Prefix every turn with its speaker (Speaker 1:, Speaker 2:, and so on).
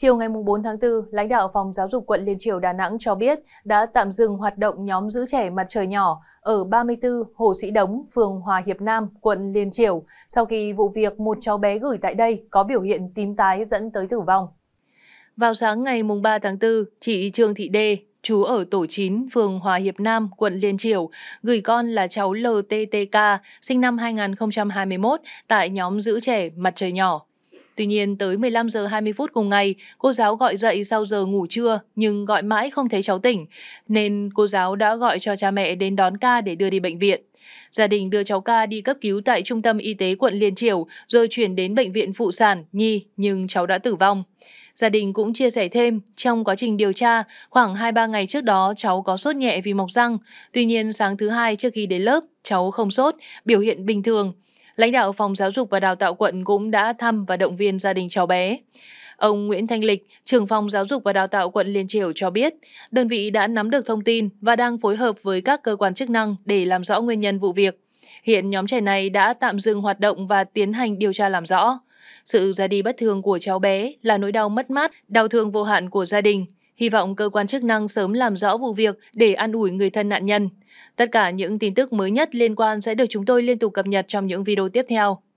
Speaker 1: Chiều ngày 4 tháng 4, lãnh đạo Phòng Giáo dục quận Liên Triều Đà Nẵng cho biết đã tạm dừng hoạt động nhóm giữ trẻ mặt trời nhỏ ở 34 Hồ Sĩ Đống, phường Hòa Hiệp Nam, quận Liên Triều, sau khi vụ việc một cháu bé gửi tại đây có biểu hiện tím tái dẫn tới tử vong. Vào sáng ngày 3 tháng 4, chị Trương Thị Đê, chú ở tổ 9, phường Hòa Hiệp Nam, quận Liên Triều, gửi con là cháu LTTK, sinh năm 2021, tại nhóm giữ trẻ Mặt Trời Nhỏ. Tuy nhiên, tới 15 giờ 20 phút cùng ngày, cô giáo gọi dậy sau giờ ngủ trưa nhưng gọi mãi không thấy cháu tỉnh, nên cô giáo đã gọi cho cha mẹ đến đón ca để đưa đi bệnh viện. Gia đình đưa cháu ca đi cấp cứu tại trung tâm y tế quận Liên Triều rồi chuyển đến bệnh viện phụ sản, nhi nhưng cháu đã tử vong. Gia đình cũng chia sẻ thêm, trong quá trình điều tra, khoảng 2-3 ngày trước đó cháu có sốt nhẹ vì mọc răng. Tuy nhiên sáng thứ hai trước khi đến lớp, cháu không sốt, biểu hiện bình thường lãnh đạo Phòng Giáo dục và Đào tạo quận cũng đã thăm và động viên gia đình cháu bé. Ông Nguyễn Thanh Lịch, trưởng phòng Giáo dục và Đào tạo quận Liên Triều cho biết, đơn vị đã nắm được thông tin và đang phối hợp với các cơ quan chức năng để làm rõ nguyên nhân vụ việc. Hiện nhóm trẻ này đã tạm dừng hoạt động và tiến hành điều tra làm rõ. Sự ra đi bất thường của cháu bé là nỗi đau mất mát, đau thương vô hạn của gia đình, Hy vọng cơ quan chức năng sớm làm rõ vụ việc để an ủi người thân nạn nhân. Tất cả những tin tức mới nhất liên quan sẽ được chúng tôi liên tục cập nhật trong những video tiếp theo.